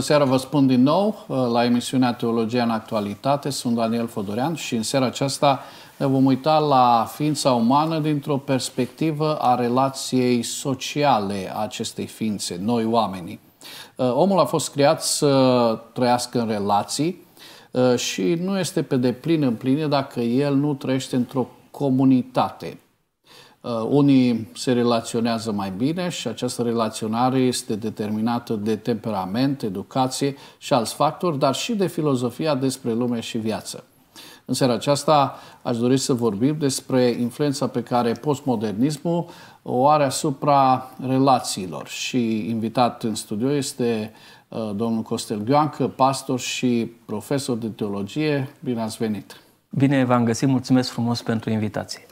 Bună seara, vă spun din nou uh, la emisiunea Teologia în Actualitate. Sunt Daniel Fodorean și în seara aceasta ne vom uita la ființa umană dintr-o perspectivă a relației sociale a acestei ființe, noi oamenii. Uh, omul a fost creat să trăiască în relații uh, și nu este pe deplin împlinit dacă el nu trăiește într-o comunitate. Uh, unii se relaționează mai bine și această relaționare este determinată de temperament, educație și alți factori, dar și de filozofia despre lume și viață. În seara aceasta aș dori să vorbim despre influența pe care postmodernismul o are asupra relațiilor. Și invitat în studio este uh, domnul Costel Gioancă, pastor și profesor de teologie. Bine ați venit! Bine v-am găsit, mulțumesc frumos pentru invitație!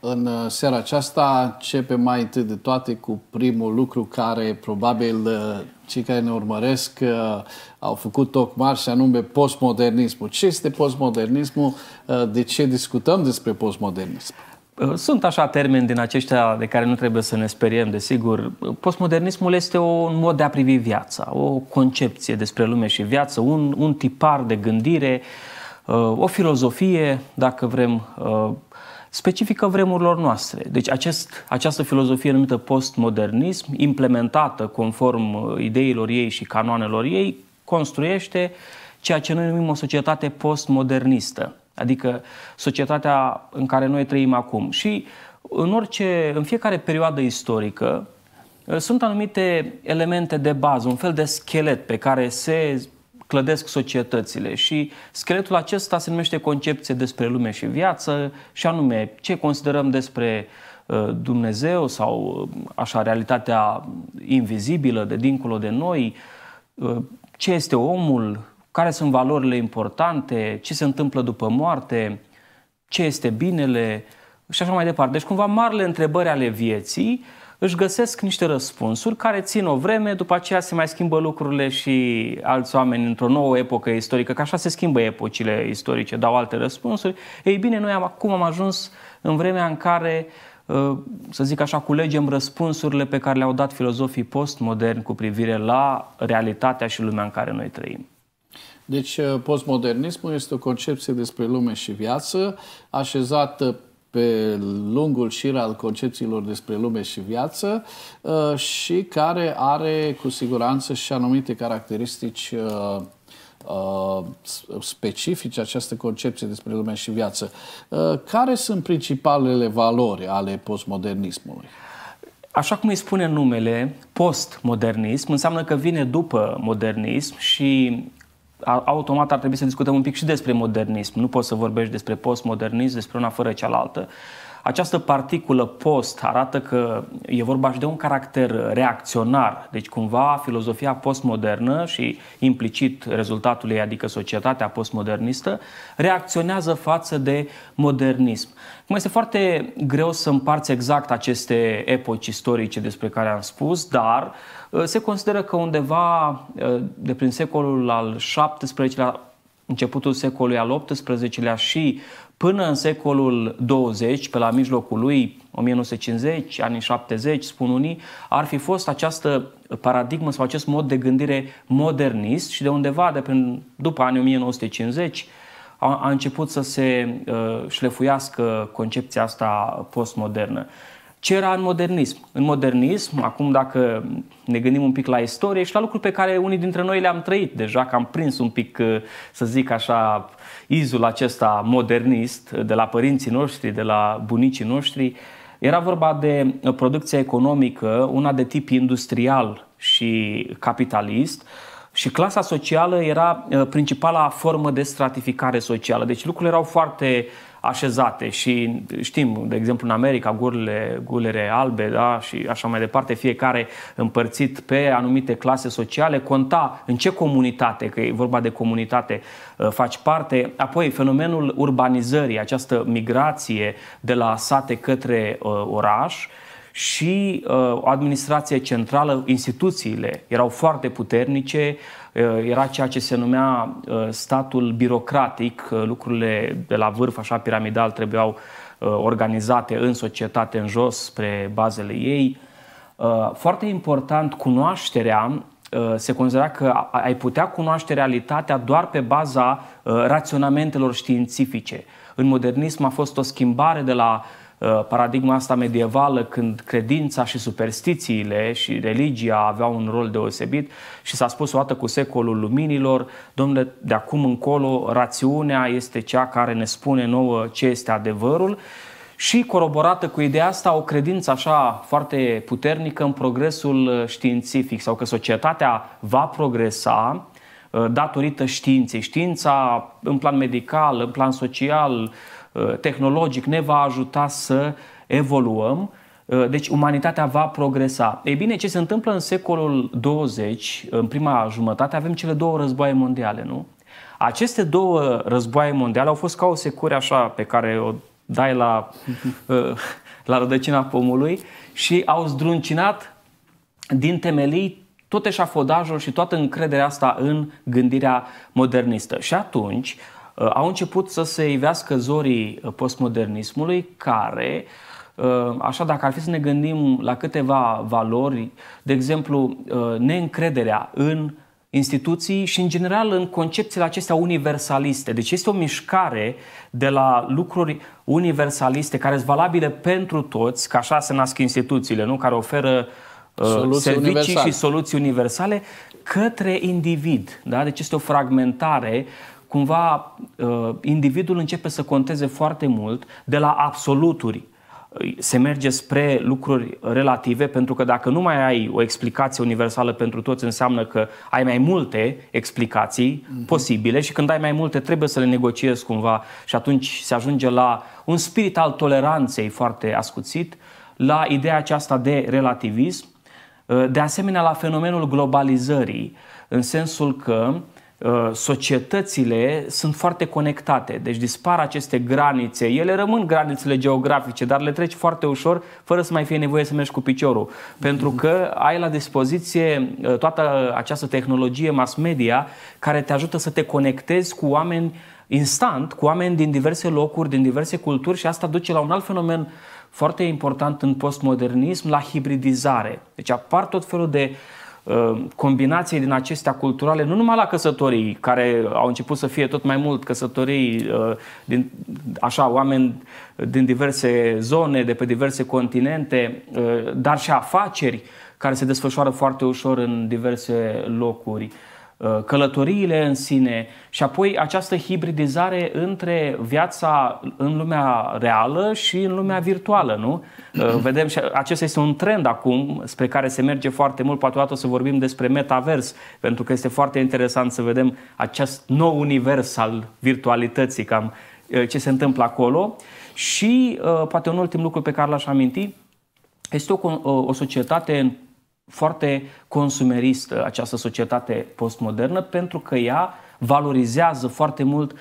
În uh, seara aceasta începe mai întâi de toate cu primul lucru care probabil uh, cei care ne urmăresc uh, au făcut tocmai și anume postmodernismul. Ce este postmodernismul? De ce discutăm despre postmodernism? Sunt așa termeni din aceștia de care nu trebuie să ne speriem, desigur. Postmodernismul este un mod de a privi viața, o concepție despre lume și viață, un, un tipar de gândire, o filozofie, dacă vrem, specifică vremurilor noastre. Deci acest, această filozofie numită postmodernism, implementată conform uh, ideilor ei și canoanelor ei, construiește ceea ce noi numim o societate postmodernistă, adică societatea în care noi trăim acum. Și în, orice, în fiecare perioadă istorică uh, sunt anumite elemente de bază, un fel de schelet pe care se clădesc societățile și scheletul acesta se numește concepție despre lume și viață și anume ce considerăm despre uh, Dumnezeu sau uh, așa realitatea invizibilă de dincolo de noi, uh, ce este omul, care sunt valorile importante, ce se întâmplă după moarte, ce este binele și așa mai departe. Deci cumva marile întrebări ale vieții uh, își găsesc niște răspunsuri care țin o vreme, după aceea se mai schimbă lucrurile și alți oameni într-o nouă epocă istorică, că așa se schimbă epocile istorice, dau alte răspunsuri. Ei bine, noi am, acum am ajuns în vremea în care uh, să zic așa, culegem răspunsurile pe care le-au dat filozofii postmoderni cu privire la realitatea și lumea în care noi trăim. Deci, uh, postmodernismul este o concepție despre lume și viață, așezată pe lungul șir al concepțiilor despre lume și viață uh, și care are cu siguranță și anumite caracteristici uh, uh, specifice această concepție despre lume și viață. Care sunt principalele valori ale postmodernismului? Așa cum îi spune numele, postmodernism înseamnă că vine după modernism și automat ar trebui să discutăm un pic și despre modernism. Nu poți să vorbești despre postmodernism, despre una fără cealaltă. Această particulă post arată că e vorba și de un caracter reacționar, deci cumva filozofia postmodernă și implicit rezultatul ei, adică societatea postmodernistă, reacționează față de modernism. Cum este foarte greu să împarți exact aceste epoci istorice despre care am spus, dar uh, se consideră că undeva uh, de prin secolul al XVII-lea începutul secolului al XVIII-lea și Până în secolul 20, pe la mijlocul lui 1950, anii 70, spun unii, ar fi fost această paradigmă sau acest mod de gândire modernist și de undeva de prin, după anii 1950 a, a început să se uh, șlefuiască concepția asta postmodernă. Ce era în modernism? În modernism, acum dacă ne gândim un pic la istorie și la lucruri pe care unii dintre noi le-am trăit deja, că am prins un pic, uh, să zic așa, izul acesta modernist de la părinții noștri, de la bunicii noștri, era vorba de producție economică, una de tip industrial și capitalist, și clasa socială era eh, principala formă de stratificare socială. Deci lucrurile erau foarte uh, așezate și știm, de exemplu, în America, gurile, gulere albe da? și așa mai departe, fiecare împărțit pe anumite clase sociale, conta în ce comunitate, că e vorba de comunitate, uh, faci parte. Apoi, fenomenul urbanizării, această migrație de la sate către uh, oraș, și uh, administrația centrală, instituțiile erau foarte puternice, uh, era ceea ce se numea uh, statul birocratic, uh, lucrurile de la vârf, așa piramidal, trebuiau uh, organizate în societate, în jos, spre bazele ei. Uh, foarte important, cunoașterea uh, se considera că ai putea cunoaște realitatea doar pe baza uh, raționamentelor științifice. În modernism a fost o schimbare de la uh, Uh, paradigma asta medievală când credința și superstițiile și religia aveau un rol deosebit și s-a spus o dată cu secolul luminilor, domnule, de acum încolo rațiunea este cea care ne spune nouă ce este adevărul și coroborată cu ideea asta o credință așa foarte puternică în progresul uh, științific sau că societatea va progresa uh, datorită științei. Știința în plan medical, în plan social, Uh, tehnologic ne va ajuta să evoluăm, uh, deci umanitatea va progresa. Ei bine, ce se întâmplă în secolul 20, în prima jumătate, avem cele două războaie mondiale, nu? Aceste două războaie mondiale au fost ca o secură așa pe care o dai la, uh, la rădăcina pomului și au zdruncinat din temelii tot eșafodajul și toată încrederea asta în gândirea modernistă. Și atunci, Uh, au început să se ivească zorii uh, postmodernismului care uh, Așa, dacă ar fi să ne gândim la câteva valori, de exemplu, neîncrederea în instituții și, în general, în concepțiile acestea universaliste. Deci este o mișcare de la lucruri universaliste care sunt valabile pentru toți, că așa se nasc instituțiile, nu? care oferă soluții servicii universale. și soluții universale către individ. Da? Deci este o fragmentare uh, cumva uh, individul începe să conteze foarte mult de la absoluturi uh, se merge spre lucruri relative, pentru că dacă nu mai ai o explicație universală pentru toți, înseamnă că ai mai multe explicații mm-hmm. posibile și când ai mai multe, trebuie să le negociezi cumva și atunci se ajunge la un spirit al toleranței foarte ascuțit, la ideea aceasta de relativism, uh, de asemenea la fenomenul globalizării, în sensul că uh, Uh, societățile sunt foarte conectate, deci dispar aceste granițe. Ele rămân granițele geografice, dar le treci foarte ușor, fără să mai fie nevoie să mergi cu piciorul. Pentru că ai la dispoziție uh, toată această tehnologie mass media care te ajută să te conectezi cu oameni instant, cu oameni din diverse locuri, din diverse culturi și asta duce la un alt fenomen foarte important în postmodernism, la hibridizare. Deci apar tot felul de uh, Uh, combinație din acestea culturale, nu numai la căsătorii, care au început să fie tot mai mult căsătorii, uh, din, așa, oameni din diverse zone, de pe diverse continente, uh, dar și afaceri care se desfășoară foarte ușor în diverse locuri. Uh, călătoriile în sine și apoi această hibridizare între viața în lumea reală și în lumea virtuală, nu? Uh, vedem și acesta este un trend acum spre care se merge foarte mult, poate o să vorbim despre metavers, pentru că este foarte interesant să vedem acest nou univers al virtualității, cam uh, ce se întâmplă acolo. Și poate un ultim lucru pe care l-aș aminti, este o, o societate foarte consumeristă această societate postmodernă pentru că ea valorizează foarte mult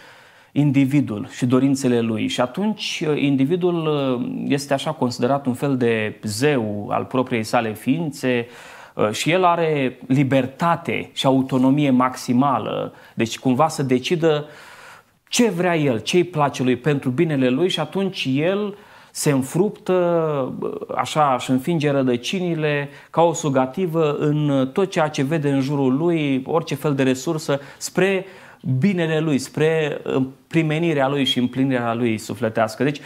individul și dorințele lui și atunci uh, individul uh, este așa considerat un fel de zeu al propriei sale ființe uh, și el are libertate și autonomie maximală, deci cumva să decidă ce vrea el, ce îi place lui pentru binele lui și atunci el se înfruptă, așa, și înfinge rădăcinile ca o sugativă în tot ceea ce vede în jurul lui, orice fel de resursă, spre binele lui, spre primenirea lui și împlinirea lui sufletească. Deci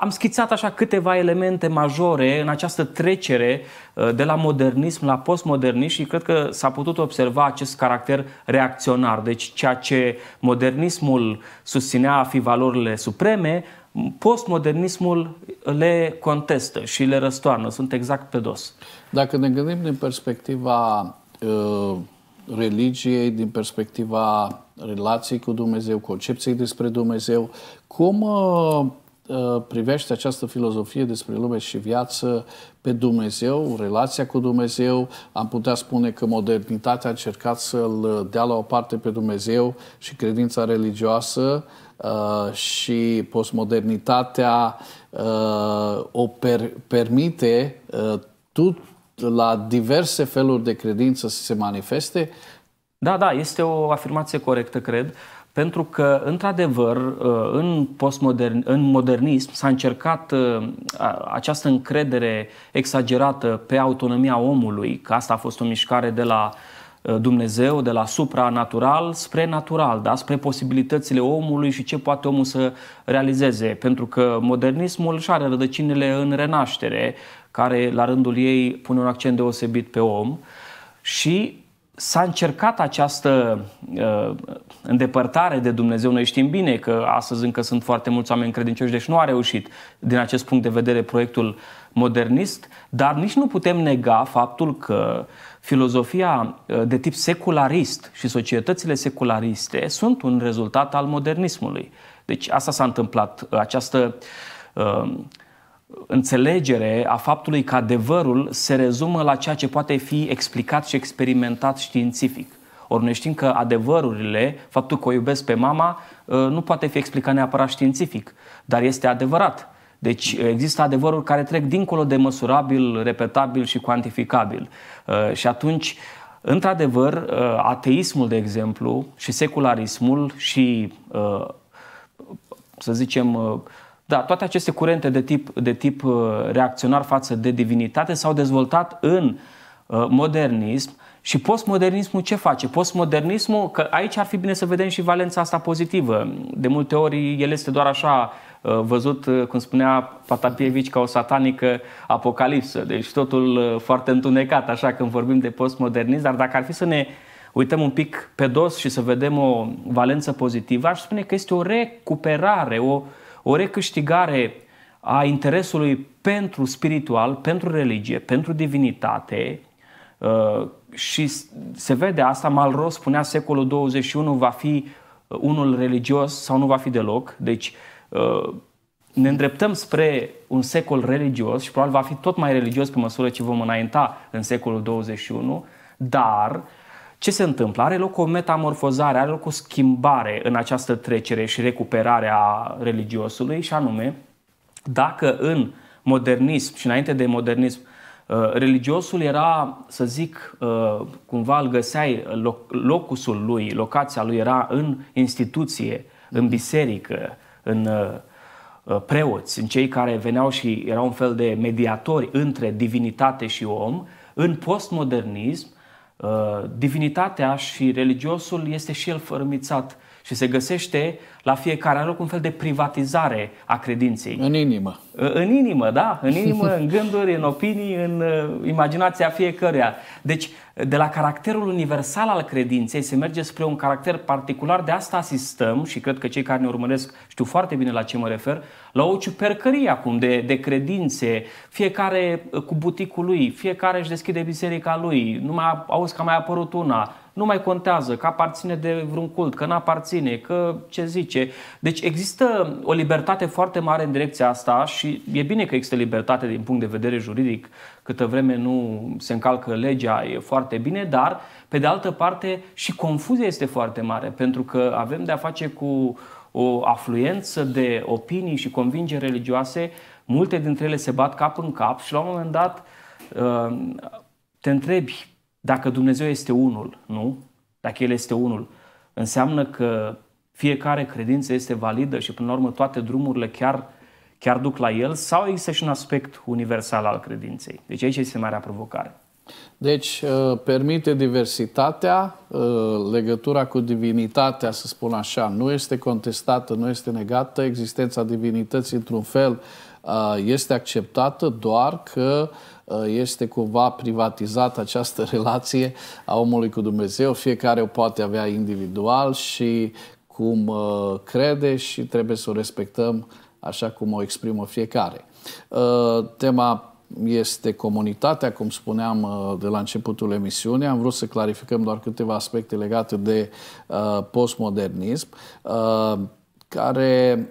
am schițat așa câteva elemente majore în această trecere uh, de la modernism la postmodernism și cred că s-a putut observa acest caracter reacționar. Deci ceea ce modernismul susținea a fi valorile supreme, postmodernismul le contestă și le răstoarnă, sunt exact pe dos. Dacă ne gândim din perspectiva uh, religiei, din perspectiva relației cu Dumnezeu, concepției despre Dumnezeu, cum uh, Uh, privește această filozofie despre lume și viață pe Dumnezeu, relația cu Dumnezeu. Am putea spune că modernitatea a încercat să-l dea la o parte pe Dumnezeu și credința religioasă uh, și postmodernitatea uh, o per- permite tot la diverse feluri de credință să se manifeste. Da, da, este o afirmație corectă, cred. Uh, pentru că, într-adevăr, uh, în, postmodern, în modernism s-a încercat uh, această încredere exagerată pe autonomia omului, că asta a fost o mișcare de la uh, Dumnezeu, de la supranatural spre natural, da? spre posibilitățile omului și ce poate omul să realizeze. Pentru că modernismul și are rădăcinile în renaștere, care la rândul ei pune un accent deosebit pe om. Și s-a încercat această uh, îndepărtare de Dumnezeu. Noi știm bine că astăzi încă sunt foarte mulți oameni credincioși, deci nu a reușit din acest punct de vedere proiectul modernist, dar nici nu putem nega faptul că filozofia uh, de tip secularist și societățile seculariste sunt un rezultat al modernismului. Deci asta s-a întâmplat, această uh, înțelegere a faptului că adevărul se rezumă la ceea ce poate fi explicat și experimentat științific. Ori noi știm că adevărurile, faptul că o iubesc pe mama, ă, nu poate fi explicat neapărat științific, dar este adevărat. Deci ă, există adevăruri care trec dincolo de măsurabil, repetabil și cuantificabil. Ă, și atunci, într-adevăr, ateismul, de exemplu, și secularismul și, să zicem, da, toate aceste curente de tip, de tip uh, reacționar față de divinitate s-au dezvoltat în uh, modernism și postmodernismul ce face? Postmodernismul, că aici ar fi bine să vedem și valența asta pozitivă. De multe ori el este doar așa uh, văzut, cum spunea Patapievici, ca o satanică apocalipsă. Deci totul foarte întunecat, așa când vorbim de postmodernism, dar dacă ar fi să ne uităm un pic pe dos și să vedem o valență pozitivă, aș spune că este o recuperare, o, uh, o recâștigare a interesului pentru spiritual, pentru religie, pentru divinitate uh, și se vede asta, Malros spunea secolul 21 va fi uh, unul religios sau nu va fi deloc, deci uh, ne îndreptăm spre un secol religios și probabil va fi tot mai religios pe măsură ce vom înainta în secolul 21, dar uh, ce se întâmplă? Are loc o metamorfozare, are loc o schimbare în această trecere și recuperare a religiosului și anume, dacă în modernism și înainte de modernism uh, religiosul era, să zic, uh, cumva îl găseai, locusul lui, locația lui era în instituție, în biserică, în uh, preoți, în cei care veneau și erau un fel de mediatori între divinitate și om, în postmodernism Uh, divinitatea și religiosul este și el fărâmițat și se găsește la fiecare loc un fel de privatizare a credinței. În inimă. În inimă, da. În inimă, în gânduri, în opinii, în uh, imaginația fiecăruia. Deci, de la caracterul universal al credinței se merge spre un caracter particular. De asta asistăm, și cred că cei care ne urmăresc știu foarte bine la ce mă refer, la o ciupercărie acum de, de credințe. Fiecare uh, cu buticul lui, fiecare își deschide biserica lui. Nu mai auzi că a mai apărut una nu mai contează că aparține de vreun cult, că nu aparține, că ce zice. Deci există o libertate foarte mare în direcția asta și e bine că există libertate din punct de vedere juridic, câtă vreme nu se încalcă legea, e foarte bine, dar pe de altă parte și confuzia este foarte mare, pentru că avem de a face cu o afluență de opinii și convingeri religioase, multe dintre ele se bat cap în cap și la un moment dat uh, te întrebi dacă Dumnezeu este unul, nu? Dacă El este unul, înseamnă că fiecare credință este validă și până la urmă toate drumurile chiar, chiar duc la El sau există și un aspect universal al credinței? Deci aici este marea provocare. Deci, uh, permite diversitatea, uh, legătura cu divinitatea, să spun așa, nu este contestată, nu este negată, existența divinității, într-un fel, uh, este acceptată, doar că uh, Uh, este cumva privatizată această relație a omului cu Dumnezeu. Fiecare o poate avea individual și cum uh, crede și trebuie să o respectăm așa cum o exprimă fiecare. Uh, tema este comunitatea, cum spuneam de la începutul emisiunii. Am vrut să clarificăm doar câteva aspecte legate de postmodernism, care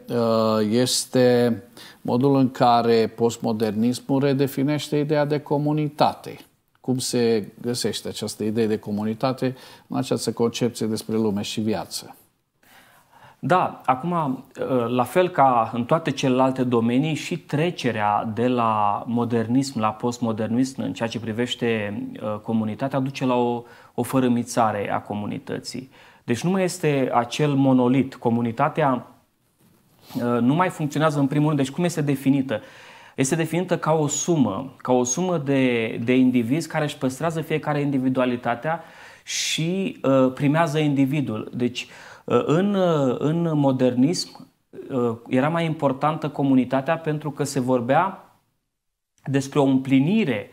este modul în care postmodernismul redefinește ideea de comunitate. Cum se găsește această idee de comunitate în această concepție despre lume și viață? Da, acum, ă, la fel ca în toate celelalte domenii, și trecerea de la modernism la postmodernism în ceea ce privește ă, comunitatea duce la o, o fărâmițare a comunității. Deci nu mai este acel monolit. Comunitatea Uh, nu mai funcționează în primul rând. Deci cum este definită? Este definită ca o sumă, ca o sumă de, de indivizi care își păstrează fiecare individualitatea și uh, primează individul. Deci uh, în, uh, în modernism uh, era mai importantă comunitatea pentru că se vorbea despre o împlinire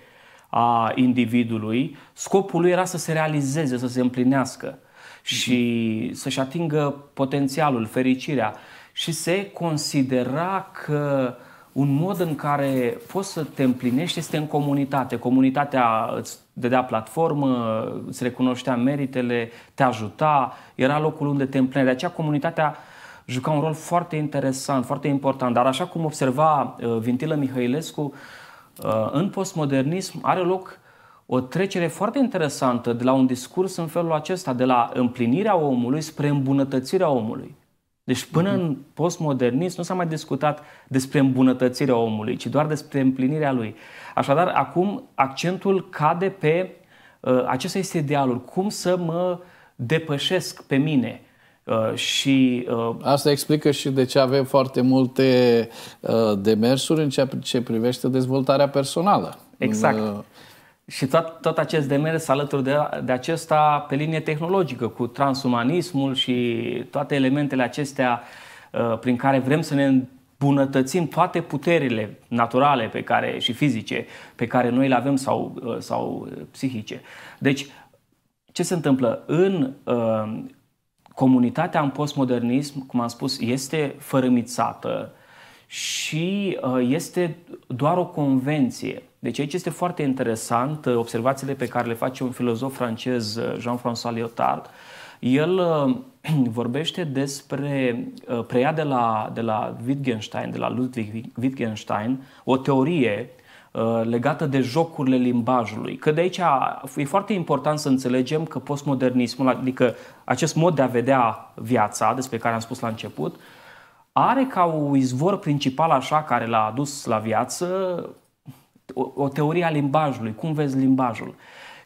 a individului, scopul lui era să se realizeze, să se împlinească și mm-hmm. să-și atingă potențialul, fericirea. Uh, și se considera că un mod în care poți să te împlinești este în comunitate. Comunitatea îți dădea platformă, îți recunoștea meritele, te ajuta, era locul unde te împlineai. De aceea comunitatea juca un rol foarte interesant, foarte important. Dar așa cum observa uh, Vintilă Mihăilescu, uh, în postmodernism are loc o trecere foarte interesantă de la un discurs în felul acesta, de la împlinirea omului spre îmbunătățirea omului. Deci până în postmodernism nu s-a mai discutat despre îmbunătățirea omului, ci doar despre împlinirea lui. Așadar, acum accentul cade pe uh, acesta este idealul, cum să mă depășesc pe mine. Uh, și, uh... Asta explică și de ce avem foarte multe uh, demersuri în ceea ce privește dezvoltarea personală. Exact. În, uh, și tot, tot acest demers alături de, de acesta pe linie tehnologică, cu transumanismul și toate elementele acestea uh, prin care vrem să ne îmbunătățim toate puterile naturale pe care, și fizice pe care noi le avem sau, uh, sau psihice. Deci, ce se întâmplă? În uh, comunitatea în postmodernism, cum am spus, este fărâmițată și uh, este doar o convenție deci aici este foarte interesant uh, observațiile pe care le face un filozof francez, uh, Jean-François Lyotard. El uh, vorbește despre, preia de la, de la Wittgenstein, de la Ludwig Wittgenstein, o teorie legată de jocurile limbajului. Că de aici e foarte important să înțelegem că postmodernismul, adică acest mod de a vedea viața, despre care am spus la început, are ca un izvor principal așa care l-a adus la viață o, o teorie a limbajului, cum vezi limbajul.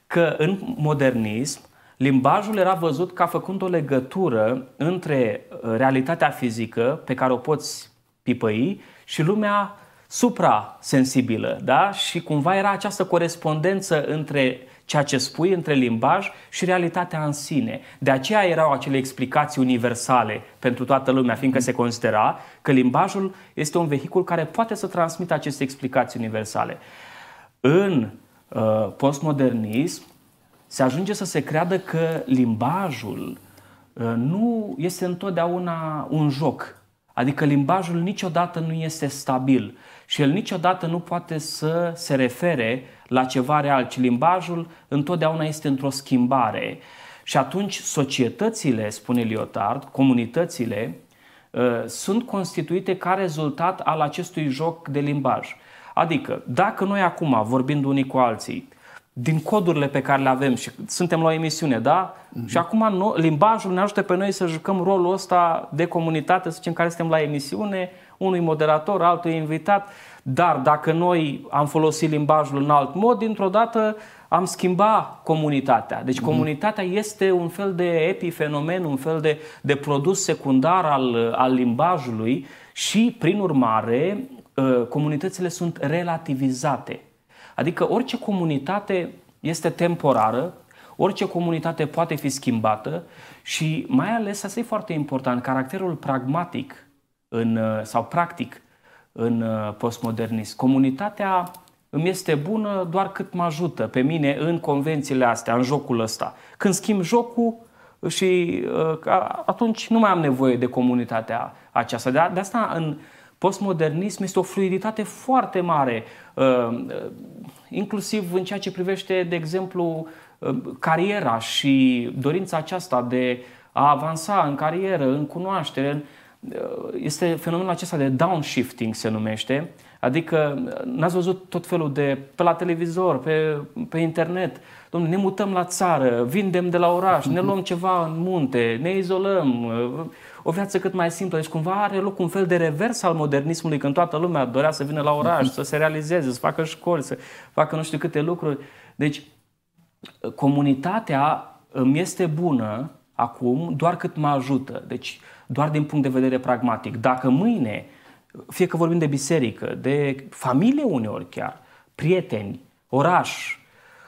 Că în modernism, limbajul era văzut ca făcând o legătură între uh, realitatea fizică pe care o poți pipăi și lumea suprasensibilă, da? Și cumva era această corespondență între ceea ce spui între limbaj și realitatea în sine. De aceea erau acele explicații universale pentru toată lumea, fiindcă se considera că limbajul este un vehicul care poate să transmită aceste explicații universale. În uh, postmodernism se ajunge să se creadă că limbajul uh, nu este întotdeauna un joc, Adică limbajul niciodată nu este stabil și el niciodată nu poate să se refere la ceva real, ci limbajul întotdeauna este într-o schimbare. Și atunci societățile, spune Lyotard, comunitățile, ă, sunt constituite ca rezultat al acestui joc de limbaj. Adică, dacă noi acum, vorbind unii cu alții, din codurile pe care le avem și suntem la o emisiune, da? Mm-hmm. Și acum no, limbajul ne ajută pe noi să jucăm rolul ăsta de comunitate, să zicem, care suntem la emisiune, unui moderator, altul invitat, dar dacă noi am folosit limbajul în alt mod, dintr-o dată am schimba comunitatea. Deci mhm. comunitatea mm-hmm. este un fel de epifenomen, un fel de, de produs secundar al, al limbajului și, prin urmare, ă, comunitățile sunt relativizate. Adică orice comunitate este temporară, orice comunitate poate fi schimbată și mai ales, asta e foarte important, caracterul pragmatic în, uh, sau practic în uh, postmodernism. Comunitatea îmi este bună doar cât mă ajută pe mine în convențiile astea, în jocul ăsta. Când schimb jocul și uh, atunci nu mai am nevoie de comunitatea aceasta. De, asta în postmodernism este o fluiditate foarte mare, Uh, uh, inclusiv în ceea ce privește, de exemplu, uh, cariera și dorința aceasta de a avansa în carieră, în cunoaștere, este fenomenul acesta de downshifting se numește, Adică n-ați văzut tot felul de, pe la televizor, pe, pe internet, domnule, ne mutăm la țară, vindem de la oraș, ne luăm ceva în munte, ne izolăm, o viață cât mai simplă. Deci cumva are loc un fel de revers al modernismului când toată lumea dorea să vină la oraș, să se realizeze, să facă școli, să facă nu știu câte lucruri. Deci comunitatea îmi este bună acum doar cât mă ajută. Deci doar din punct de vedere pragmatic. Dacă mâine uh, fie că vorbim de biserică, de familie uneori chiar, prieteni, oraș,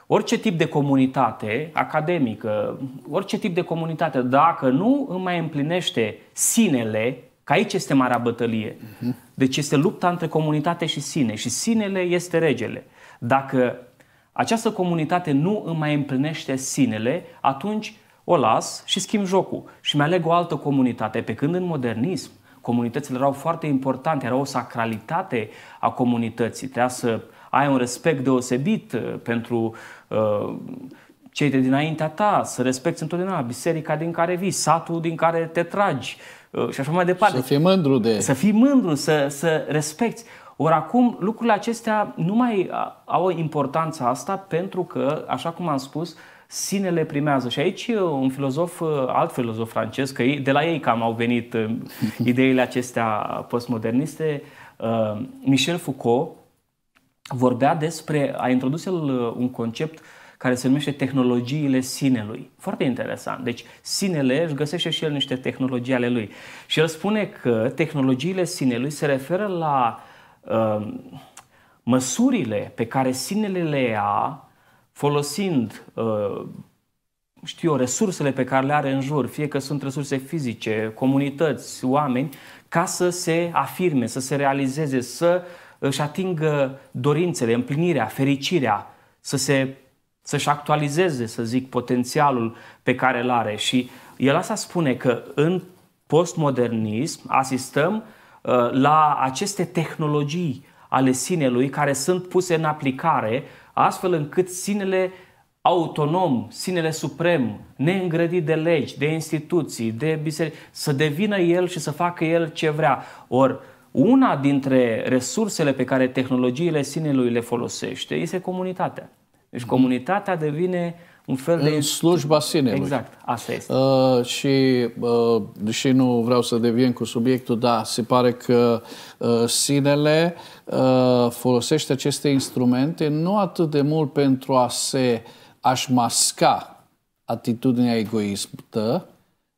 orice tip de comunitate academică, orice tip de comunitate, dacă nu îmi mai împlinește sinele, că aici este marea bătălie. Mhm. Deci este lupta între comunitate și sine și sinele este regele. Dacă această comunitate nu îmi mai împlinește sinele, atunci o las și schimb jocul și mi aleg o altă comunitate. Pe când în modernism, comunitățile erau foarte importante, era o sacralitate a comunității. Trebuia să ai un respect deosebit uh, pentru uh, cei de dinaintea ta, să respecti întotdeauna biserica din care vii, satul din care te tragi uh, și așa mai departe. Să fii mândru de... Să fii mândru, să, să respecti. Ori acum lucrurile acestea nu mai au importanța asta pentru că, așa cum am spus, uh, sinele primează. Și aici uh, un filozof, uh, alt filozof francez, că de la ei cam au venit uh, ideile acestea postmoderniste, Michel Foucault vorbea despre, a introdus el un concept care se numește tehnologiile sinelui. Foarte interesant. Deci sinele își găsește și el niște tehnologii ale lui. Și el spune că tehnologiile sinelui se referă la uh, măsurile pe care sinele le ia folosind uh, știu eu, resursele pe care le are în jur, fie că sunt resurse fizice, comunități, oameni, ca să se afirme, să se realizeze, să își atingă dorințele, împlinirea, fericirea, să se, să-și actualizeze, să zic, potențialul pe care îl are. Și el asta spune că în postmodernism asistăm uh, la aceste tehnologii ale sinelui care sunt puse în aplicare uh, astfel încât sinele autonom, sinele suprem, neîngrădit de legi, de instituții, de biserici, să devină el și să facă el ce vrea. Or una dintre resursele pe care tehnologiile sinelui le folosește este comunitatea. Deci mhm. comunitatea devine uh, un fel de... În slujba sinelui. Exact, asta este. Uh, și, uh, deși nu vreau să devin cu subiectul, dar se pare că uh, sinele uh, folosește aceste instrumente nu atât de mult pentru a se aș masca atitudinea egoistă,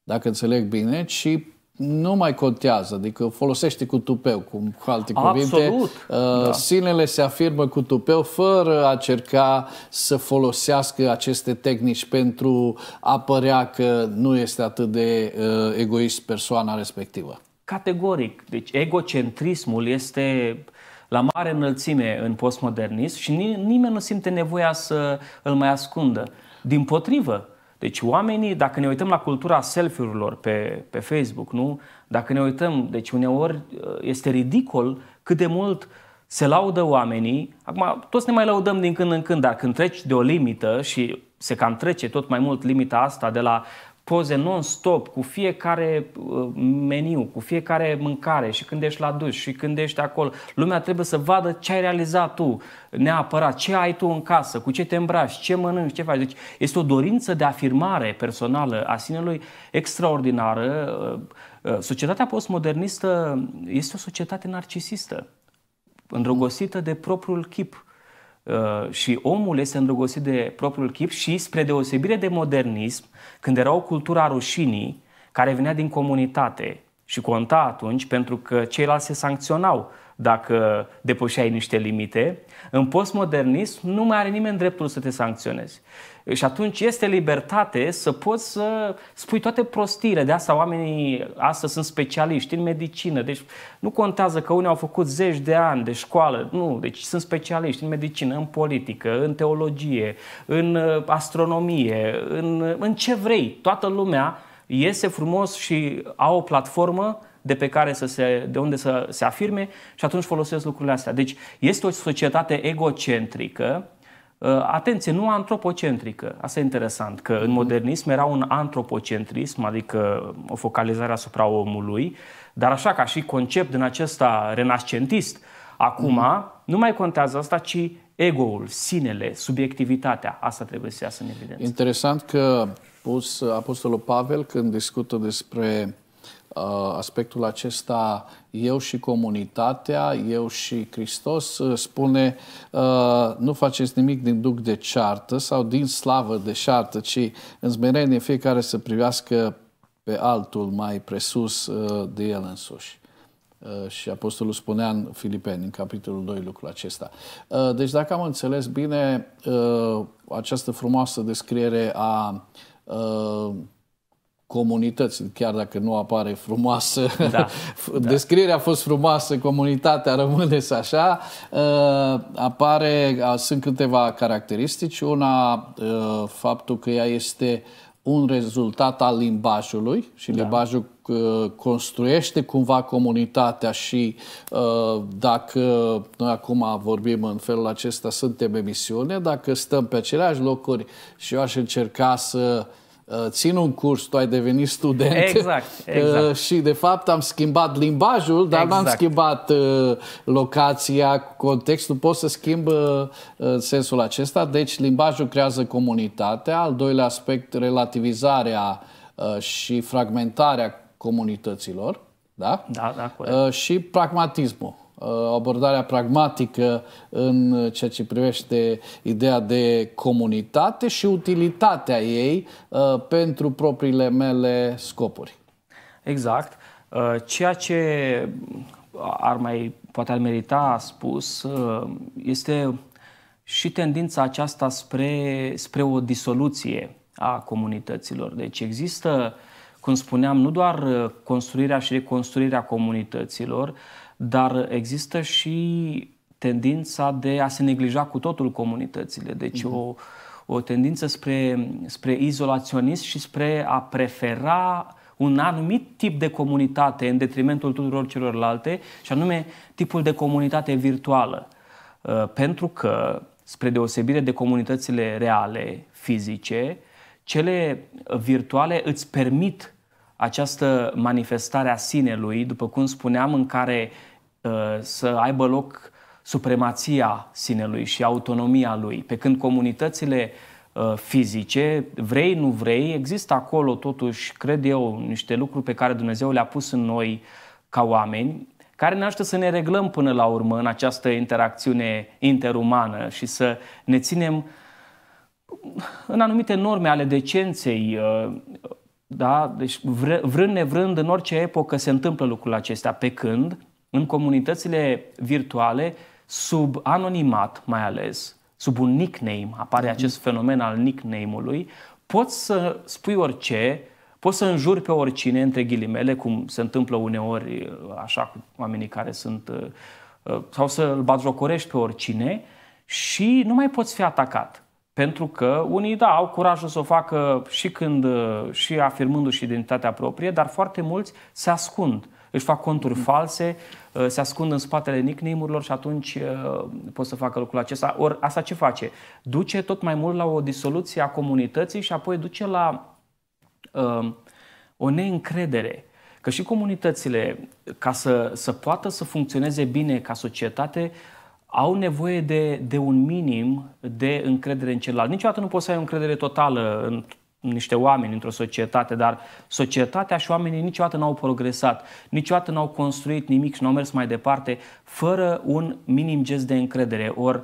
dacă înțeleg bine, ci nu mai contează, adică folosește cu tupeu, cu alte Absolut. cuvinte. Uh, da. Sinele se afirmă cu tupeu fără a cerca să folosească aceste tehnici pentru a părea că nu este atât de uh, egoist persoana respectivă. Categoric. Deci egocentrismul este la mare înălțime în postmodernism și nimeni nu simte nevoia să îl mai ascundă. Din potrivă, deci oamenii, dacă ne uităm la cultura selfie-urilor pe, pe Facebook, nu? Dacă ne uităm, deci uneori uh, este ridicol cât de mult se laudă oamenii. Acum, toți ne mai laudăm din când în când, dar când treci de o limită și se cam trece tot mai mult limita asta de la poze non-stop cu fiecare uh, meniu, cu fiecare mâncare și când ești la duș și când ești acolo. Lumea trebuie să vadă ce ai realizat tu neapărat, ce ai tu în casă, cu ce te îmbraci, ce mănânci, ce faci. Deci este o dorință de afirmare personală a sinelui extraordinară. Uh, uh, societatea postmodernistă este o societate narcisistă, îndrăgostită de propriul chip Uh, și omul este îndrăgostit de propriul chip și spre deosebire de modernism, când era o cultură a rușinii, care venea din comunitate și conta atunci pentru că ceilalți se sancționau dacă depășeai niște limite, în postmodernism nu mai are nimeni dreptul să te sancționezi. Și atunci este libertate să poți să spui toate prostiile. De asta oamenii astăzi sunt specialiști în medicină. Deci nu contează că unii au făcut zeci de ani de școală. Nu, deci sunt specialiști în medicină, în politică, în teologie, în uh, astronomie, în, uh, în ce vrei. Toată lumea iese frumos și au o platformă de pe care să se, de unde să se afirme și atunci folosesc lucrurile astea. Deci este o societate egocentrică Uh, atenție, nu antropocentrică. Asta e interesant, că în modernism era un antropocentrism, adică uh, o focalizare asupra omului, dar așa ca și concept din acesta renascentist. Acum, mm nu mai contează asta, ci egoul, sinele, subiectivitatea. Asta trebuie să iasă în evidență. Interesant că pus Apostolul Pavel, când discută despre Uh, aspectul acesta eu și comunitatea, eu și Hristos, uh, spune uh, nu faceți nimic din duc de ceartă sau din slavă de ceartă, ci în smerenie fiecare să privească pe altul mai presus de el însuși. Și Apostolul spunea în Filipeni, în capitolul 2, lucrul acesta. Deci, dacă am înțeles bine această frumoasă descriere a comunități, chiar dacă nu apare frumoasă. Da, Descrierea da. a fost frumoasă, comunitatea rămâne să așa. Uh, apare, sunt câteva caracteristici. Una, uh, faptul că ea este un rezultat al limbajului și da. limbajul uh, construiește cumva comunitatea și dacă noi acum vorbim în felul acesta, suntem emisiune, dacă stăm pe aceleași locuri și eu aș încerca să Uh, țin un curs, tu ai devenit student. Exact, uh, exact. Și de fapt am schimbat limbajul, dar exact. n-am schimbat uh, locația, contextul. Pot să schimb sensul acesta. Deci limbajul creează comunitatea. Al doilea aspect, relativizarea și fragmentarea comunităților. Da? Da, da, corect. Și pragmatismul Uh, abordarea pragmatică în ceea ce privește ideea de comunitate și utilitatea ei uh, pentru propriile mele scopuri. Exact. Uh, ceea ce ar mai, poate ar merita spus, este și tendința aceasta spre, spre o disoluție a comunităților. Deci există, cum spuneam, nu doar construirea și reconstruirea comunităților, dar există și tendința de a se neglija cu totul comunitățile. Deci uh-huh. o, o tendință spre, spre izolaționism și spre a prefera un anumit tip de comunitate în detrimentul tuturor celorlalte, și anume tipul de comunitate virtuală. Uh, pentru că, spre deosebire de comunitățile reale, fizice, cele virtuale îți permit această manifestare a sinelui, după cum spuneam, în care uh, să aibă loc supremația sinelui și autonomia lui, pe când comunitățile uh, fizice, vrei, nu vrei, există acolo totuși, cred eu, niște lucruri pe care Dumnezeu le-a pus în noi ca oameni, care ne ajută să ne reglăm până la urmă în această interacțiune interumană și să ne ținem în anumite norme ale decenței, uh, da? Deci vr- vrând nevrând, în orice epocă se întâmplă lucrul acesta, pe când în comunitățile virtuale, sub anonimat mai ales, sub un nickname, apare mhm. acest fenomen al nickname-ului, poți să spui orice, poți să înjuri pe oricine, între ghilimele, cum se întâmplă uneori așa cu oamenii care sunt, uh, uh, sau să îl batjocorești pe oricine și nu mai poți fi atacat. Pentru că unii, da, au curajul să o facă și când, și afirmându-și identitatea proprie, dar foarte mulți se ascund, își fac conturi mm. false, uh, se ascund în spatele nickname-urilor și atunci uh, pot să facă lucrul acesta. Ori asta ce face? Duce tot mai mult la o disoluție a comunității și apoi duce la uh, o neîncredere. Că și comunitățile, ca să, să poată să funcționeze bine ca societate, au nevoie de, de un minim de încredere în celălalt. Niciodată nu poți să ai o încredere totală în niște oameni într-o societate, dar societatea și oamenii niciodată n-au progresat, niciodată n-au construit nimic și n-au mers mai departe fără un minim gest de încredere. Ori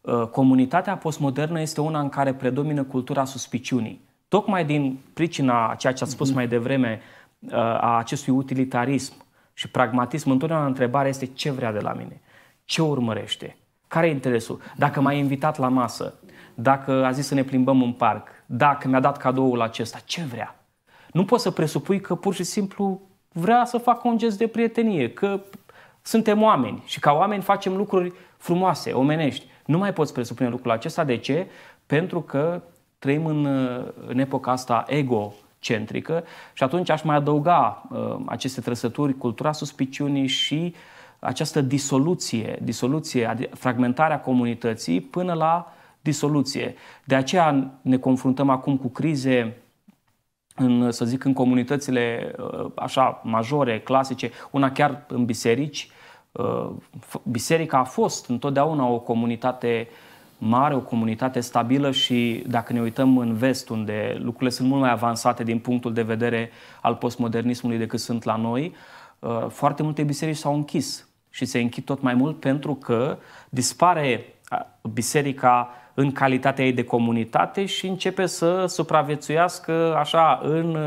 uh, comunitatea postmodernă este una în care predomină cultura suspiciunii. Tocmai din pricina ceea ce ați spus mhm. mai devreme uh, a acestui utilitarism și pragmatism, întotdeauna întrebarea este ce vrea de la mine. Ce urmărește? Care e interesul? Dacă m-a invitat la masă, dacă a zis să ne plimbăm în parc, dacă mi-a dat cadoul acesta, ce vrea? Nu poți să presupui că pur și simplu vrea să facă un gest de prietenie, că suntem oameni și ca oameni facem lucruri frumoase, omenești. Nu mai poți presupune lucrul acesta. De ce? Pentru că trăim în, în epoca asta egocentrică și atunci aș mai adăuga uh, aceste trăsături, cultura suspiciunii și uh, această disoluție, disoluție, fragmentarea comunității până la disoluție. De aceea ne confruntăm acum cu crize în, să zic, în comunitățile uh, așa majore, clasice, una chiar în biserici. Uh, biserica a fost întotdeauna o comunitate mare, o comunitate stabilă și dacă ne uităm în vest, unde lucrurile sunt mult mai avansate din punctul de vedere al postmodernismului decât sunt la noi, uh, foarte multe biserici s-au închis și se închid tot mai mult pentru că dispare biserica în calitatea ei de comunitate și începe să supraviețuiască așa în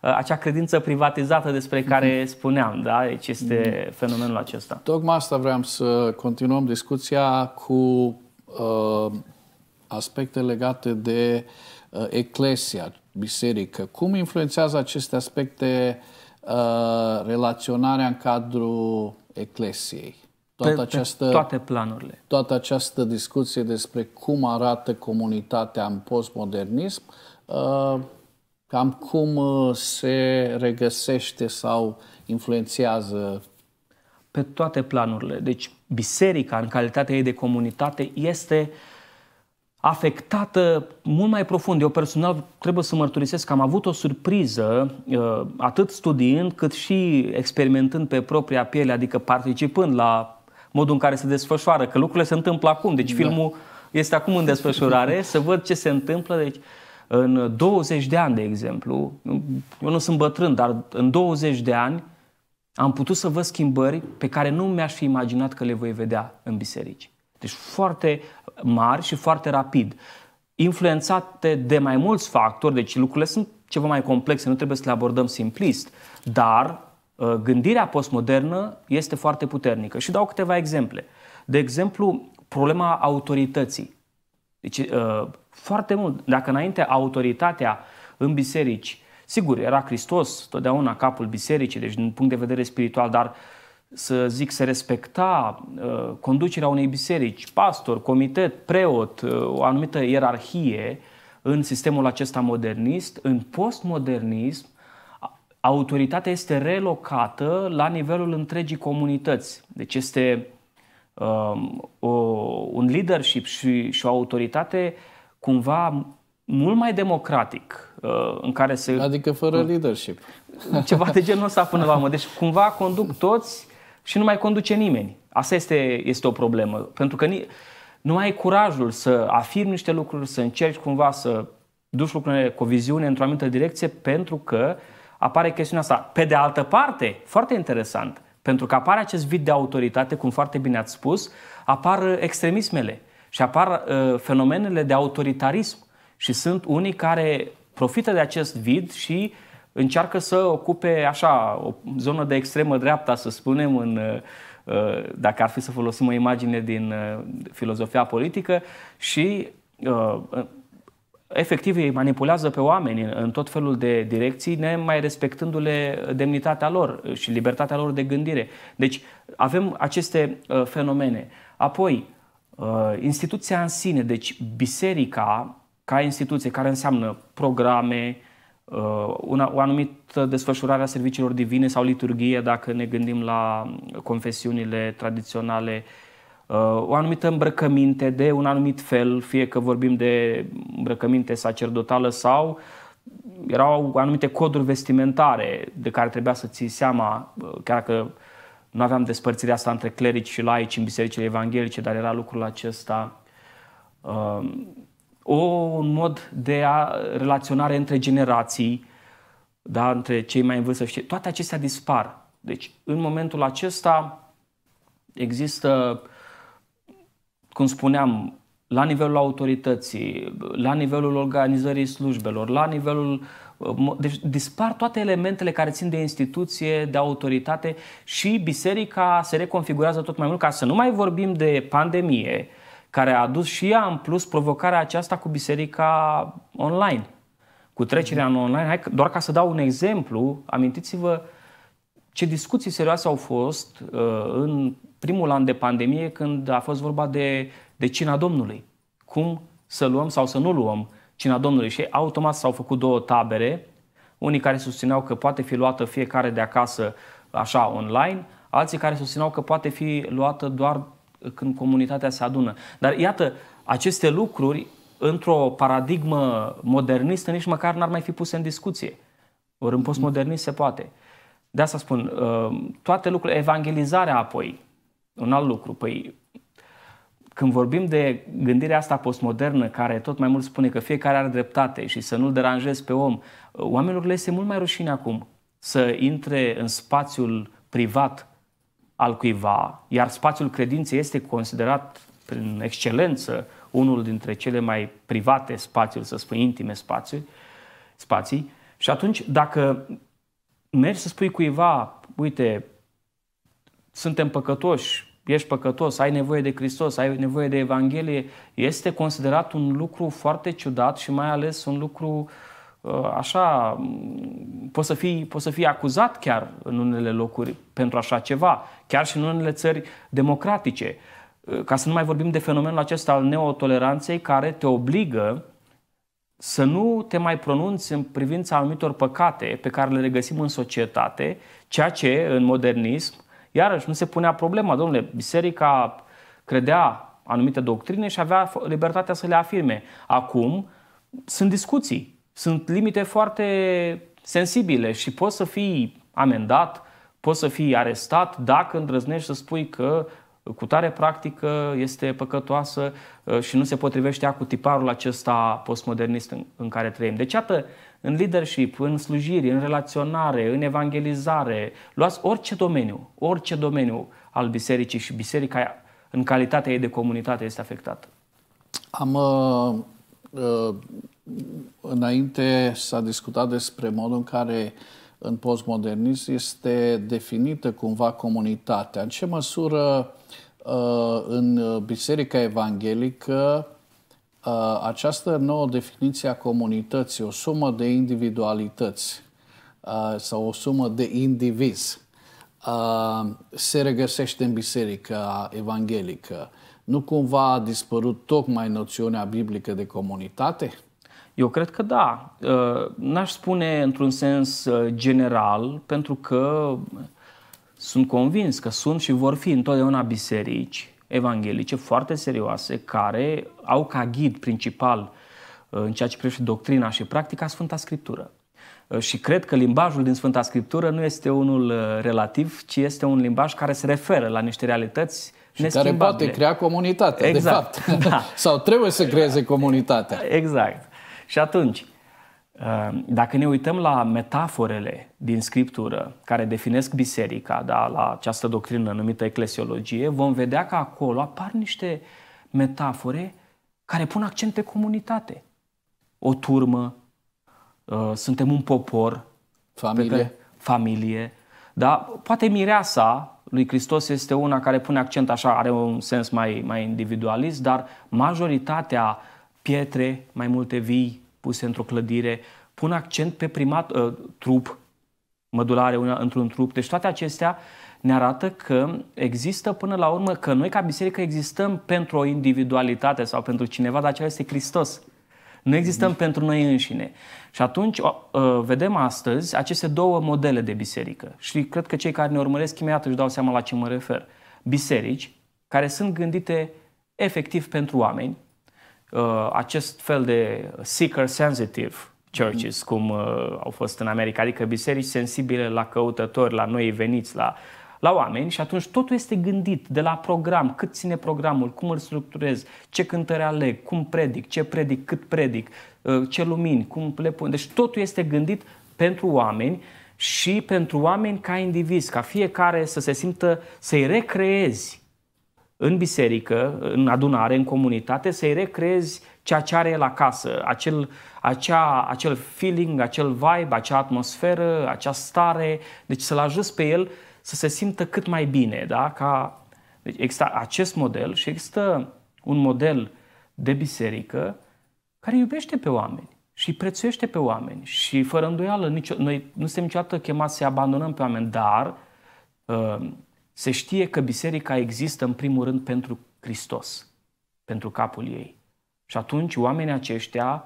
acea credință privatizată despre care mhm. spuneam, da? Deci este mhm. fenomenul acesta. Tocmai asta vreau să continuăm discuția cu uh, aspecte legate de uh, eclesia, biserică. Cum influențează aceste aspecte uh, relaționarea în cadrul Eclesiei. Toată pe, această, pe toate planurile. Toată această discuție despre cum arată comunitatea în postmodernism, uh, cam cum uh, se regăsește sau influențează pe toate planurile. Deci biserica în calitatea ei de comunitate este uh, afectată mult mai profund. Eu personal trebuie să mărturisesc că am avut o surpriză uh, atât studiind cât și experimentând pe propria piele, adică participând la modul în care se desfășoară, că lucrurile se întâmplă acum, deci da. filmul este acum în desfășurare, să văd ce se întâmplă. Deci, în 20 de ani, de exemplu, eu nu sunt bătrân, dar în 20 de ani am putut să văd schimbări pe care nu mi-aș fi imaginat că le voi vedea în biserici. Deci foarte, mari și foarte rapid, influențate de mai mulți factori, deci lucrurile sunt ceva mai complexe, nu trebuie să le abordăm simplist, dar uh, gândirea postmodernă este foarte puternică. Și dau câteva exemple. De exemplu, problema autorității. Deci, uh, foarte mult, dacă înainte autoritatea în biserici, sigur, era Hristos totdeauna capul bisericii, deci din punct de vedere spiritual, dar uh, să zic, se respecta uh, conducerea unei biserici, pastor, comitet, preot, uh, o anumită ierarhie în sistemul acesta modernist, în postmodernism, autoritatea este relocată la nivelul întregii comunități. Deci este um, o, un leadership și, și o autoritate cumva mult mai democratic, uh, în care se... Adică fără leadership. Ceva de genul ăsta până la urmă. Deci cumva conduc toți și nu mai conduce nimeni. Asta este, este o problemă, pentru că ni, nu mai ai curajul să afirmi niște lucruri, să încerci cumva să duci lucrurile cu o viziune într-o anumită direcție, pentru că apare chestiunea asta. Pe de altă parte, foarte interesant, pentru că apare acest vid de autoritate, cum foarte bine ați spus, apar uh, extremismele și apar uh, fenomenele de autoritarism. Și sunt unii care profită de acest vid și uh, încearcă să ocupe așa o zonă de extremă dreapta, să spunem, în, uh, dacă ar fi să folosim o imagine din uh, filozofia politică și uh, efectiv îi manipulează pe oameni în tot felul de direcții, ne mai respectându-le demnitatea lor și libertatea lor de gândire. Deci avem aceste fenomene. Apoi, instituția în sine, deci biserica ca instituție, care înseamnă programe, uh, Uh, una, o anumită desfășurare a serviciilor divine sau liturghie, dacă ne gândim la confesiunile tradiționale, uh, o anumită îmbrăcăminte de un anumit fel, fie că vorbim de îmbrăcăminte sacerdotală sau erau anumite coduri vestimentare de care trebuia să ții seama, uh, chiar că nu aveam despărțirea asta între clerici și laici în bisericile evanghelice, dar era lucrul acesta o, un mod de a, relaționare între generații, da, între cei mai în vârstă și toate acestea dispar. Deci, în momentul acesta există, cum spuneam, la nivelul autorității, la nivelul organizării slujbelor, la nivelul. Deci dispar toate elementele care țin de instituție, de autoritate și biserica se reconfigurează tot mai mult, ca să nu mai vorbim de pandemie, uh, care a adus și ea în plus provocarea aceasta cu biserica online, cu trecerea în online. Hai, doar ca să dau un exemplu, amintiți-vă ce discuții serioase au fost uh, în primul an de pandemie când a fost vorba de, de cina Domnului. Cum să luăm sau să nu luăm cina Domnului. Și automat s-au făcut două tabere, unii care susțineau că poate fi luată fiecare de acasă așa online, alții care susțineau că poate fi luată doar când comunitatea se adună. Dar iată, aceste lucruri, într-o paradigmă modernistă, nici măcar n-ar mai fi puse în discuție. Ori în postmodernist se poate. De asta spun, uh, toate lucrurile, evangelizarea apoi, un alt lucru, păi când vorbim de gândirea asta postmodernă, care tot mai mult spune că fiecare are dreptate și să nu-l deranjezi pe om, uh, oamenilor le este mult mai rușine acum să intre în spațiul privat al cuiva, iar spațiul credinței este considerat prin excelență unul dintre cele mai private spațiuri, să spun intime spații, spații. Și atunci, dacă mergi să spui cuiva, uite, suntem păcătoși, ești păcătos, ai nevoie de Hristos, ai nevoie de Evanghelie, este considerat un lucru foarte ciudat și mai ales un lucru uh, Uh, așa, mm, poți să, fii, poți să fii acuzat chiar în unele locuri pentru așa ceva, chiar și în unele țări democratice. Uh, ca să nu mai vorbim de fenomenul acesta al neotoleranței care te obligă să nu te mai pronunți în privința anumitor păcate pe care le regăsim în societate, ceea ce în modernism, iarăși, nu se punea problema. Domnule, biserica credea anumite doctrine și avea libertatea să le afirme. Acum sunt discuții sunt limite foarte sensibile și poți să fii amendat, poți să fii arestat dacă îndrăznești să spui că cu tare practică este păcătoasă uh, și nu se potrivește cu tiparul acesta postmodernist în care trăim. Deci, iată, în leadership, în slujiri, în relaționare, în evangelizare, luați orice domeniu, orice domeniu al bisericii și biserica în calitatea ei de comunitate este afectată. Am uh, Uh, înainte s-a discutat despre modul în care în postmodernism este definită cumva comunitatea. În ce măsură uh, în Biserica Evanghelică uh, această nouă definiție a comunității, o sumă de individualități sau o sumă de indivizi, se regăsește în Biserica Evanghelică? nu cumva a dispărut tocmai noțiunea biblică de comunitate? Eu cred că da. Uh, n-aș spune într-un sens uh, general, pentru că uh, sunt convins că sunt și vor fi întotdeauna biserici evanghelice foarte serioase care au ca ghid principal în ceea ce privește doctrina și practica Sfânta Scriptură. Și cred că limbajul din Sfânta Scriptură nu este unul relativ, ci este un limbaj care se referă la niște realități și care poate crea comunitatea, exact, de fapt. Da. Sau trebuie să creeze comunitatea. Exact. Și atunci, uh, dacă ne uităm la metaforele din Scriptură care definesc biserica, da, la această doctrină numită eclesiologie, vom vedea că acolo apar niște metafore care pun accent pe comunitate. O turmă, uh, suntem un popor, familie, pe, familie da? poate mireasa lui Hristos este una care pune accent așa, are un sens mai, mai individualist, dar majoritatea pietre, mai multe vii puse într-o clădire, pun accent pe primat, uh, trup, mădulare una, într-un trup. Deci toate acestea ne arată că există până la urmă, că noi ca biserică existăm pentru o individualitate sau pentru cineva, dar acela este Hristos. Nu existăm mhm. pentru noi înșine. Și atunci ă, vedem astăzi aceste două modele de biserică. Și cred că cei care ne urmăresc imediat își dau seama la ce mă refer. Biserici care sunt gândite efectiv pentru oameni, ă, acest fel de seeker-sensitive churches, mhm. cum ă, au fost în America, adică biserici sensibile la căutători, la noi veniți, la uh, la oameni și atunci totul este gândit de la program, cât ține programul, cum îl structurez, ce cântări aleg, cum predic, ce predic, cât predic, uh, ce lumini, cum le pun. Deci totul este gândit pentru oameni și pentru oameni ca indivizi, ca fiecare să se simtă, să-i recreezi în biserică, în adunare, în comunitate, să-i recreezi ceea ce are la casă, acel, acea, acel feeling, acel vibe, acea atmosferă, acea stare, deci să-l ajuți pe el uh, să se simtă cât mai bine. Da? Ca, deci există acest model și există un model de biserică care iubește pe oameni și prețuiește pe oameni. Și fără îndoială, nicio, noi nu suntem niciodată chemați să abandonăm pe oameni, dar uh, se știe că biserica există în primul rând pentru Hristos, pentru capul ei. Și atunci oamenii aceștia,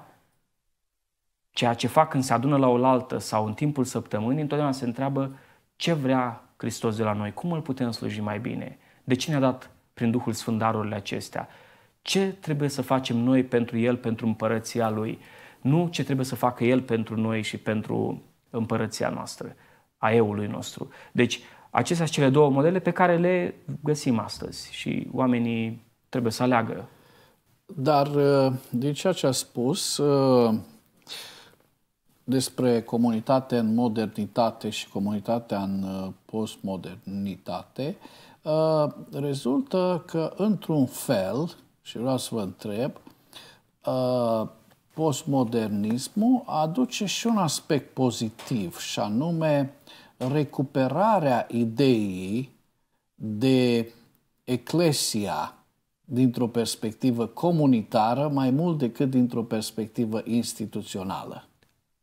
ceea ce fac când se adună la oaltă sau în timpul săptămânii, întotdeauna se întreabă ce vrea Hristos de la noi? Cum îl putem sluji mai bine? De ce ne-a dat prin Duhul Sfânt darurile acestea? Ce trebuie să facem noi pentru El, pentru împărăția Lui? Nu ce trebuie să facă El pentru noi și pentru împărăția noastră, a eului nostru. Deci, acestea sunt cele două modele pe care le găsim astăzi și oamenii trebuie să aleagă. Dar uh, din ceea ce a spus, uh, despre comunitate în modernitate și comunitatea în uh, postmodernitate, uh, rezultă că, într-un fel, și vreau să vă întreb, uh, postmodernismul aduce și un aspect pozitiv, și anume recuperarea ideii de eclesia dintr-o perspectivă comunitară mai mult decât dintr-o perspectivă instituțională.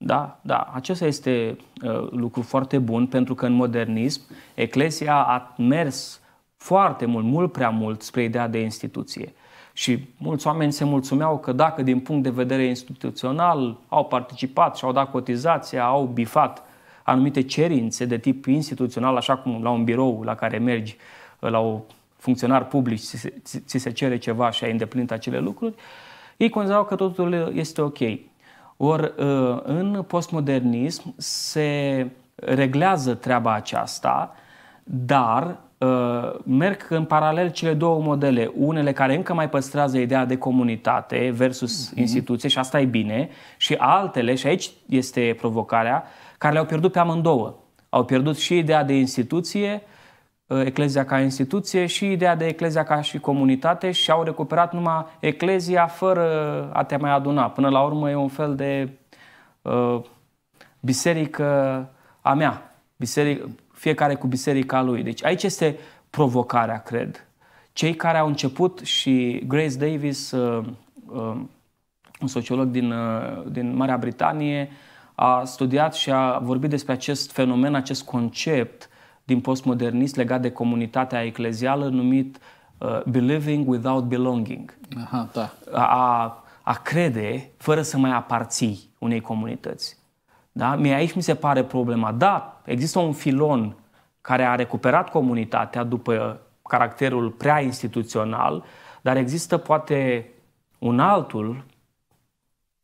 Da, da, acesta este uh, lucru foarte bun pentru că în modernism Eclesia a mers foarte mult, mult prea mult spre ideea de instituție. Și mulți oameni se mulțumeau că dacă din punct de vedere instituțional au participat și au dat cotizația, au bifat anumite cerințe de tip instituțional, așa cum la un birou la care mergi, uh, la un funcționar public, ți se, ți se cere ceva și ai îndeplinit acele lucruri, ei considerau că totul este ok. Ori uh, în postmodernism se reglează treaba aceasta, dar uh, merg în paralel cele două modele, unele care încă mai păstrează ideea de comunitate versus mm-hmm. instituție și asta e bine, și altele, și aici este provocarea, care le-au pierdut pe amândouă. Au pierdut și ideea de instituție uh, Uh, eclezia ca instituție și ideea de Eclezia ca și comunitate și au recuperat numai Eclezia fără a te mai aduna. Până la urmă e un fel de uh, biserică a mea, biserică, fiecare cu biserica lui. Deci aici este provocarea, cred. Cei care au început și Grace Davis, uh, uh, un sociolog din, uh, din Marea Britanie, a studiat și a vorbit despre acest fenomen, acest concept – din postmodernist legat de comunitatea eclezială numit uh, Believing Without Belonging. Aha, da. A, a crede fără să mai aparții unei comunități. Da? Mie aici mi se pare problema. Da, există un filon care a recuperat comunitatea după caracterul prea instituțional, dar există poate un altul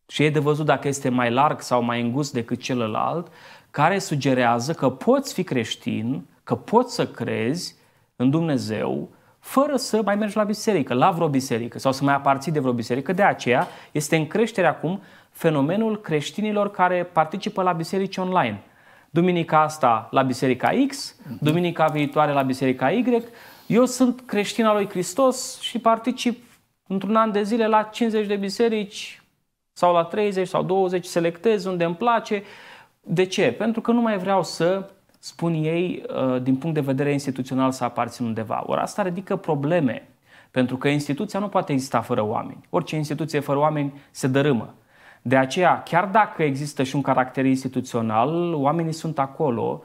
și e de văzut dacă este mai larg sau mai îngust decât celălalt, care sugerează că poți fi creștin, că poți să crezi în Dumnezeu fără să mai mergi la biserică, la vreo biserică sau să mai aparții de vreo biserică. De aceea este în creștere acum fenomenul creștinilor care participă la biserici online. Duminica asta la Biserica X, duminica viitoare la Biserica Y. Eu sunt creștin al lui Hristos și particip într-un an de zile la 50 de biserici sau la 30 sau 20, selectez unde îmi place de ce? Pentru că nu mai vreau să spun ei, uh, din punct de vedere instituțional, să aparțin undeva. Ori asta ridică probleme, pentru că instituția nu poate exista fără oameni. Orice instituție fără oameni se dărâmă. De aceea, chiar dacă există și un caracter instituțional, oamenii sunt acolo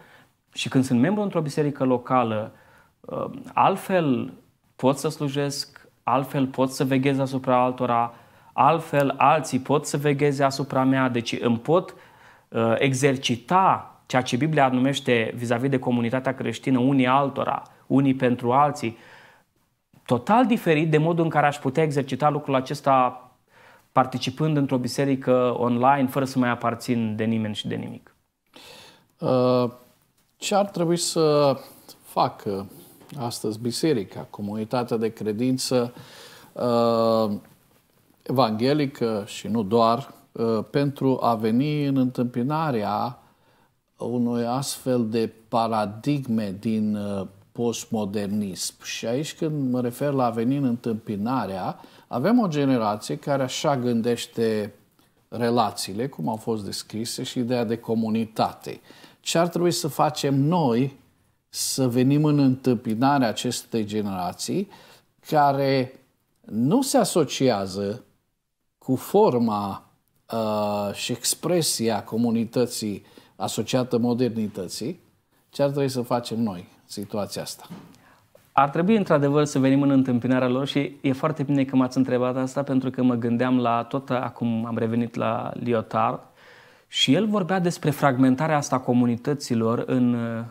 și când sunt membru într-o biserică locală, uh, altfel pot să slujesc, altfel pot să veghez asupra altora, altfel alții pot să vegheze asupra mea, deci îmi pot Uh, exercita ceea ce Biblia numește vis-a-vis de comunitatea creștină, unii altora, unii pentru alții, total diferit de modul în care aș putea exercita lucrul acesta participând într-o biserică online, fără să mai aparțin de nimeni și de nimic. Uh, ce ar trebui să facă astăzi biserica, comunitatea de credință uh, evanghelică și nu doar, Uh, pentru a veni în întâmpinarea unui astfel de paradigme din uh, postmodernism. Și aici când mă refer la a veni în întâmpinarea, avem o generație care așa gândește relațiile, cum au fost descrise, și ideea de comunitate. Ce ar trebui să facem noi să venim în întâmpinarea acestei generații care nu se asociază cu forma Uh, și expresia comunității asociată modernității, ce ar trebui să facem noi în situația asta? Ar trebui într-adevăr să venim în întâmpinarea lor și e foarte bine că m-ați întrebat asta pentru că mă gândeam la tot acum am revenit la Lyotard și el vorbea despre fragmentarea asta a comunităților în, uh,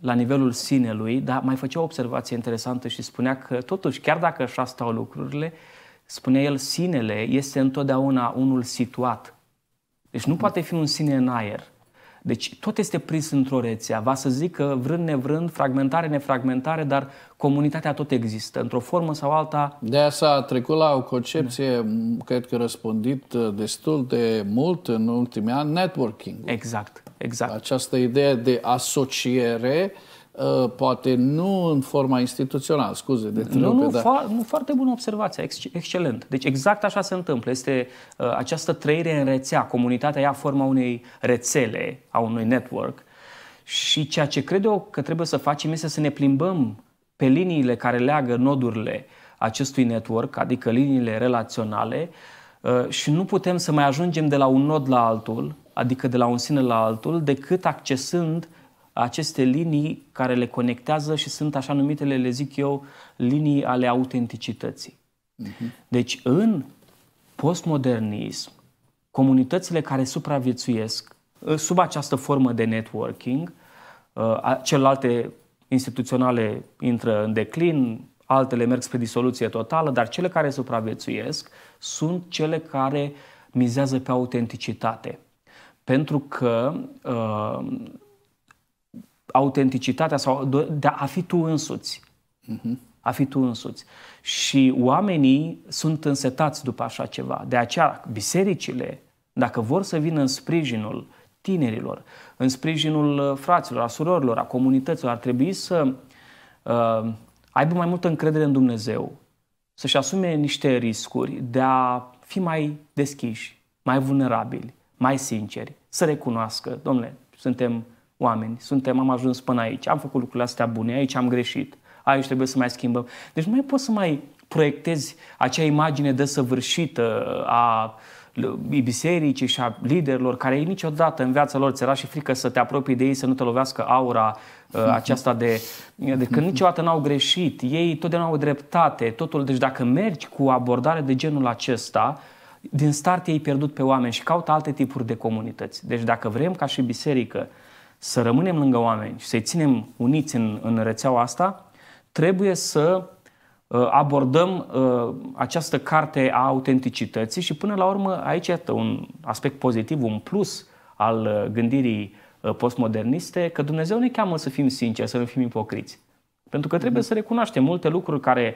la nivelul sinelui, dar mai făcea o observație interesantă și spunea că totuși chiar dacă așa stau lucrurile, uh, Spune el, sinele este întotdeauna unul situat. Deci nu poate fi un sine în aer. Deci tot este prins într-o rețea. Va să zic că vrând nevrând, fragmentare nefragmentare, dar comunitatea tot există, într-o formă sau alta. De asta a trecut la o concepție, da. cred că răspândit uh, destul de mult în ultimii ani, networking. Exact, exact. Această idee de asociere uh, Uh, poate nu în forma instituțională, scuze, de nu, nu, dar... fa- nu, foarte bună observație, ex- excelent. Deci exact așa se întâmplă. Este uh, această trăire în rețea, comunitatea ia forma unei rețele, a unui network și ceea ce cred eu că trebuie să facem este să ne plimbăm pe liniile care leagă nodurile acestui network, adică liniile relaționale uh, și nu putem să mai ajungem de la un nod la altul, adică de la un sine la altul, decât accesând uh, aceste linii care le conectează și sunt așa numitele, le zic eu, linii ale autenticității. Uh-huh. Deci în postmodernism, comunitățile care supraviețuiesc ă, sub această formă de networking, ă, celelalte instituționale intră în declin, altele merg spre disoluție totală, dar cele care supraviețuiesc sunt cele care mizează pe autenticitate. Pentru că uh, autenticitatea sau de da, a fi tu însuți. Uh-huh. A fi tu însuți. Și oamenii sunt însetați după așa ceva. De aceea, bisericile, dacă vor să vină în sprijinul tinerilor, în sprijinul uh, fraților, a surorilor, a comunităților, ar trebui să uh, aibă mai multă încredere în Dumnezeu, să-și asume niște riscuri de a fi mai deschiși, mai vulnerabili, mai sinceri, să recunoască, domnule, suntem oameni. Suntem, am ajuns până aici, am făcut lucrurile astea bune, aici am greșit, aici trebuie să mai schimbăm. Deci nu mai poți să mai proiectezi acea imagine desăvârșită a bisericii și a liderilor care ei niciodată în viața lor ți era și frică să te apropii de ei, să nu te lovească aura uh, mhm. aceasta de, de că mhm. niciodată n-au greșit, ei totdeauna au dreptate, totul. Deci dacă mergi cu abordare de genul acesta, din start ei pierdut pe oameni și caută alte tipuri de comunități. Deci dacă vrem ca și biserică să rămânem lângă oameni și să-i ținem uniți în, în rețeaua asta, trebuie să uh, abordăm uh, această carte a autenticității și până la urmă aici este un aspect pozitiv, un plus al uh, gândirii postmoderniste, că Dumnezeu ne cheamă să fim sinceri, să nu fim ipocriți. Pentru că trebuie să recunoaștem multe lucruri care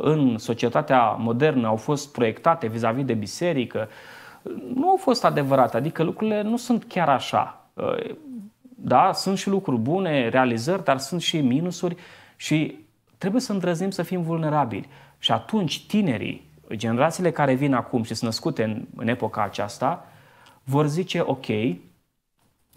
în societatea modernă au fost proiectate vis-a-vis de biserică, nu au fost adevărate, adică lucrurile nu sunt chiar așa. Da? Sunt și lucruri bune, realizări, dar sunt și minusuri și trebuie să îndrăznim să fim vulnerabili. Și atunci tinerii, generațiile care vin acum și sunt născute în, în epoca aceasta, vor zice, ok,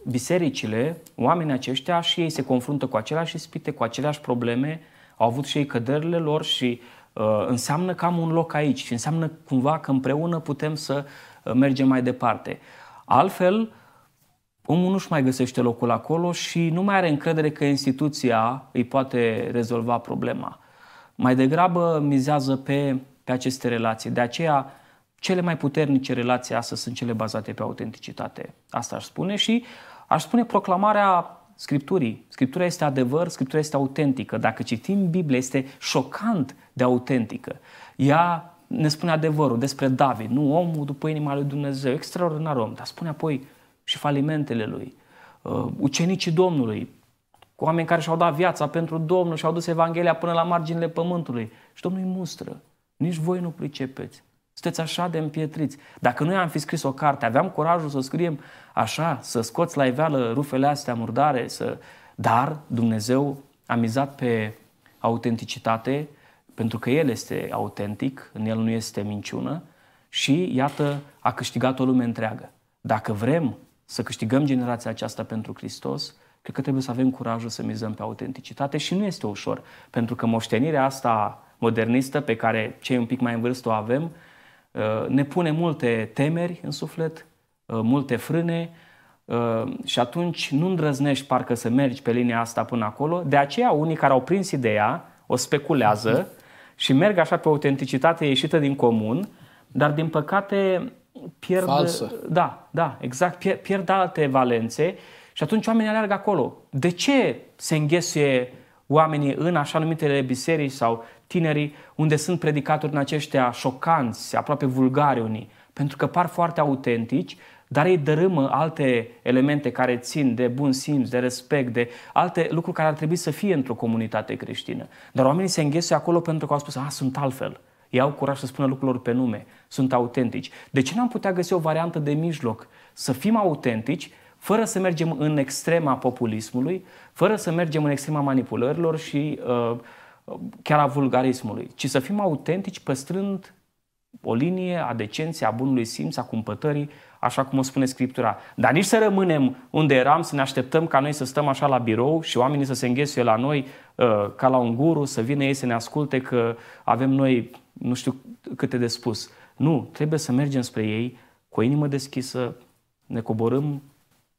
bisericile, oamenii aceștia și ei se confruntă cu aceleași ispite, cu aceleași probleme, au avut și ei căderile lor și uh, înseamnă că am un loc aici și înseamnă cumva că împreună putem să uh, mergem mai departe. Altfel, uh, omul nu-și mai găsește locul acolo și nu mai are încredere că instituția îi poate rezolva problema. Mai degrabă mizează pe, pe aceste relații. De aceea, cele mai puternice relații astăzi sunt cele bazate pe autenticitate. Asta aș spune și aș spune proclamarea Scripturii. Scriptura este adevăr, Scriptura este autentică. Dacă citim Biblia, este șocant de autentică. Ea ne spune adevărul despre David, nu omul după inima lui Dumnezeu, extraordinar om, dar spune apoi și falimentele lui, uh, ucenicii Domnului, cu oameni care și-au dat viața pentru Domnul și-au dus Evanghelia până la marginile pământului. Și Domnul îi mustră. Nici voi nu pricepeți. Sunteți așa de împietriți. Dacă noi am fi scris o carte, aveam curajul să o scriem așa, să scoți la iveală rufele astea murdare, să... dar Dumnezeu a mizat pe autenticitate, pentru că El este autentic, în El nu este minciună și, iată, a câștigat o lume întreagă. Dacă vrem să câștigăm generația aceasta pentru Hristos, cred că trebuie să avem curajul să mizăm pe autenticitate și nu este ușor, pentru că moștenirea asta modernistă pe care cei un pic mai în vârstă o avem, uh, ne pune multe temeri în suflet, uh, multe frâne uh, și atunci nu îndrăznești parcă să mergi pe linia asta până acolo. De aceea unii care au prins ideea o speculează mhm. și merg așa pe autenticitate ieșită din comun, dar din păcate pierd... Falsă. Da, da, exact, pierd alte valențe și atunci oamenii aleargă acolo. De ce se înghesuie oamenii în așa numitele biserici sau tinerii unde sunt predicatori în aceștia șocanți, aproape vulgari unii? Pentru că par foarte autentici, dar ei dărâmă alte elemente care țin de bun simț, de respect, de alte lucruri care ar trebui să fie într-o comunitate creștină. Dar oamenii se înghesuie acolo pentru că au spus, a, ah, sunt altfel. Ei au curaj să spună lucrurilor pe nume, sunt autentici. De ce n-am putea găsi o variantă de mijloc? Să fim autentici, fără să mergem în extrema populismului, fără să mergem în extrema manipulărilor și uh, uh chiar a vulgarismului, ci să fim autentici păstrând o linie a decenței, a bunului simț, a cumpătării, așa cum o spune Scriptura. Dar nici să rămânem unde eram, să ne așteptăm ca noi să stăm așa la birou și oamenii să se înghesuie la noi uh, ca la un guru, să vină ei să ne asculte că avem noi nu știu câte de spus. Nu, trebuie să mergem spre ei cu o inimă deschisă, ne coborâm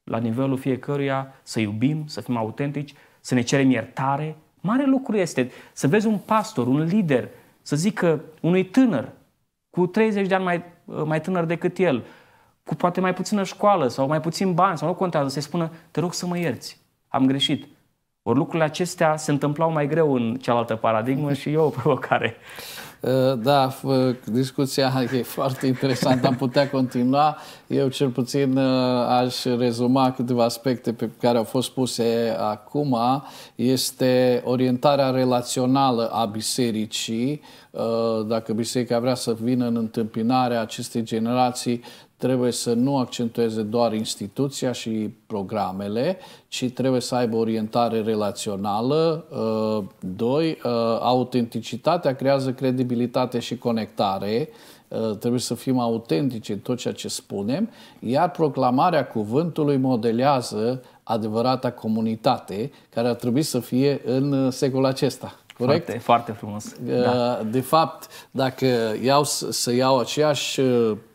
la nivelul fiecăruia, să iubim, să fim autentici, să ne cerem iertare. Mare lucru este să vezi un pastor, un lider, să zică unui tânăr cu 30 de ani mai, uh, mai tânăr decât el, cu poate mai puțină școală sau mai puțin bani sau nu contează, să-i spună, te rog să mă ierți, am greșit. Ori lucrurile acestea se întâmplau mai greu în cealaltă paradigmă și eu o provocare. Uh, da, uh, discuția e foarte interesantă, am putea continua. Eu cel puțin uh, aș rezuma câteva aspecte pe care au fost puse acum. Este orientarea relațională a bisericii. Dacă biserica vrea să vină în întâmpinarea acestei generații, trebuie să nu accentueze doar instituția și programele, ci trebuie să aibă orientare relațională. Uh, doi, uh, autenticitatea creează credibilitate și conectare. Uh, trebuie să fim autentici în tot ceea ce spunem, iar proclamarea cuvântului modelează adevărata comunitate care ar trebui să fie în secolul acesta. Corect? Foarte, foarte frumos. Da. De fapt, dacă iau să iau aceeași,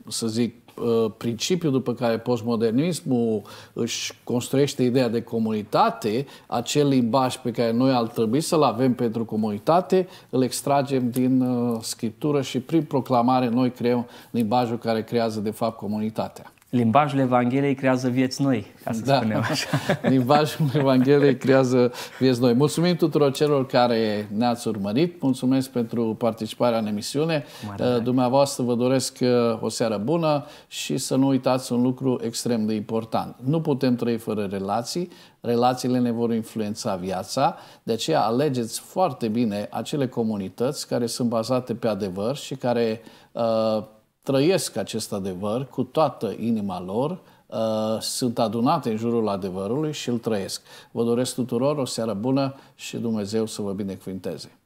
să zic, Uh, principiu după care postmodernismul își construiește ideea de comunitate, acel limbaj pe care noi ar trebui să-l avem pentru comunitate, îl extragem din uh, scriptură și prin proclamare noi creăm limbajul care creează de fapt comunitatea. Limbajul Evangheliei creează vieți noi, ca să da. spunem așa. Limbajul Evangheliei creează vieți noi. Mulțumim tuturor celor care ne-ați urmărit, mulțumesc pentru participarea în emisiune. Mare uh, Dumneavoastră vă doresc uh, o seară bună și să nu uitați un lucru extrem de important. Nu putem trăi fără relații, relațiile ne vor influența viața, de aceea alegeți foarte bine acele comunități care sunt bazate pe adevăr și care uh, trăiesc acest adevăr cu toată inima lor, uh, sunt adunate în jurul adevărului și îl trăiesc. Vă doresc tuturor o seară bună și Dumnezeu să vă binecuvinteze.